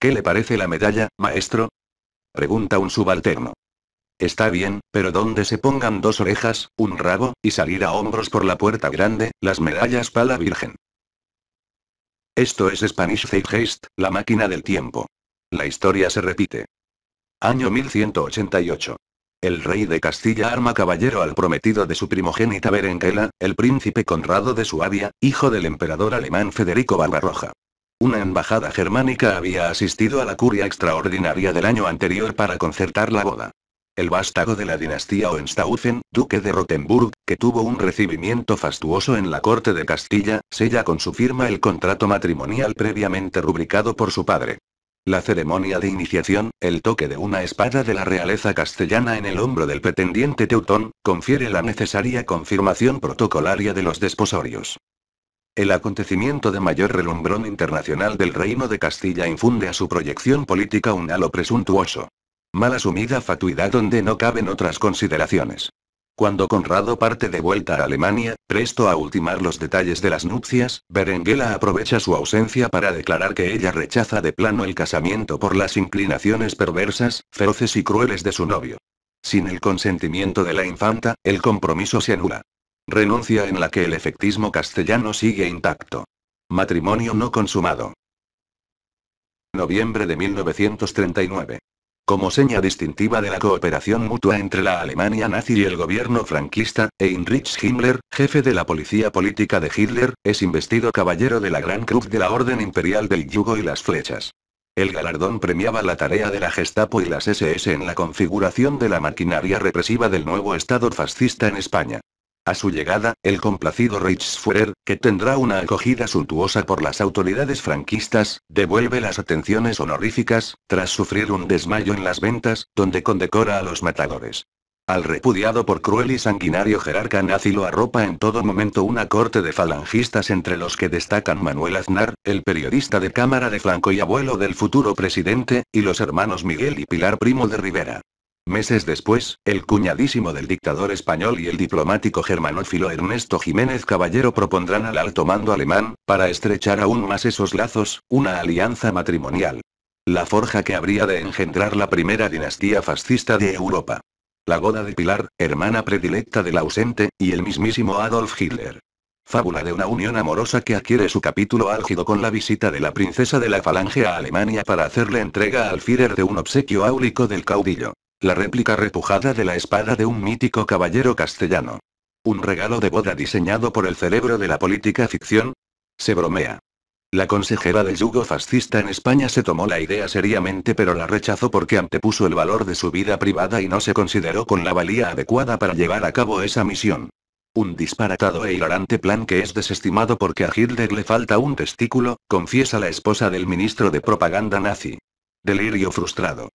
¿Qué le parece la medalla, maestro? Pregunta un subalterno. Está bien, pero donde se pongan dos orejas, un rabo, y salir a hombros por la puerta grande, las medallas para la Virgen. Esto es Spanish Zeitgeist, la máquina del tiempo. La historia se repite. Año 1188. El rey de Castilla arma caballero al prometido de su primogénita Berenguela, el príncipe Conrado de Suabia, hijo del emperador alemán Federico Barbarroja. Una embajada germánica había asistido a la curia extraordinaria del año anterior para concertar la boda. El vástago de la dinastía Hohenstaufen, duque de Rotenburg, que tuvo un recibimiento fastuoso en la corte de Castilla, sella con su firma el contrato matrimonial previamente rubricado por su padre. La ceremonia de iniciación, el toque de una espada de la realeza castellana en el hombro del pretendiente teutón, confiere la necesaria confirmación protocolaria de los desposorios. El acontecimiento de mayor relumbrón internacional del Reino de Castilla infunde a su proyección política un halo presuntuoso. Mal asumida fatuidad donde no caben otras consideraciones. Cuando Conrado parte de vuelta a Alemania, presto a ultimar los detalles de las nupcias, Berenguela aprovecha su ausencia para declarar que ella rechaza de plano el casamiento por las inclinaciones perversas, feroces y crueles de su novio. Sin el consentimiento de la infanta, el compromiso se anula. Renuncia en la que el efectismo castellano sigue intacto. Matrimonio no consumado. Noviembre de 1939. Como seña distintiva de la cooperación mutua entre la Alemania nazi y el gobierno franquista, Heinrich Himmler, jefe de la policía política de Hitler, es investido caballero de la Gran Cruz de la Orden Imperial del Yugo y las Flechas. El galardón premiaba la tarea de la Gestapo y las SS en la configuración de la maquinaria represiva del nuevo Estado fascista en España. A su llegada, el complacido Reichsführer, que tendrá una acogida suntuosa por las autoridades franquistas, devuelve las atenciones honoríficas, tras sufrir un desmayo en las ventas, donde condecora a los matadores. Al repudiado por cruel y sanguinario jerarca nazi lo arropa en todo momento una corte de falangistas entre los que destacan Manuel Aznar, el periodista de cámara de Franco y abuelo del futuro presidente, y los hermanos Miguel y Pilar Primo de Rivera. Meses después, el cuñadísimo del dictador español y el diplomático germanófilo Ernesto Jiménez Caballero propondrán al alto mando alemán, para estrechar aún más esos lazos, una alianza matrimonial. La forja que habría de engendrar la primera dinastía fascista de Europa. La goda de Pilar, hermana predilecta del ausente, y el mismísimo Adolf Hitler. Fábula de una unión amorosa que adquiere su capítulo álgido con la visita de la princesa de la Falange a Alemania para hacerle entrega al Führer de un obsequio áulico del caudillo. La réplica repujada de la espada de un mítico caballero castellano. Un regalo de boda diseñado por el cerebro de la política ficción. Se bromea. La consejera del yugo fascista en España se tomó la idea seriamente pero la rechazó porque antepuso el valor de su vida privada y no se consideró con la valía adecuada para llevar a cabo esa misión. Un disparatado e hilarante plan que es desestimado porque a Hitler le falta un testículo, confiesa la esposa del ministro de propaganda nazi. Delirio frustrado.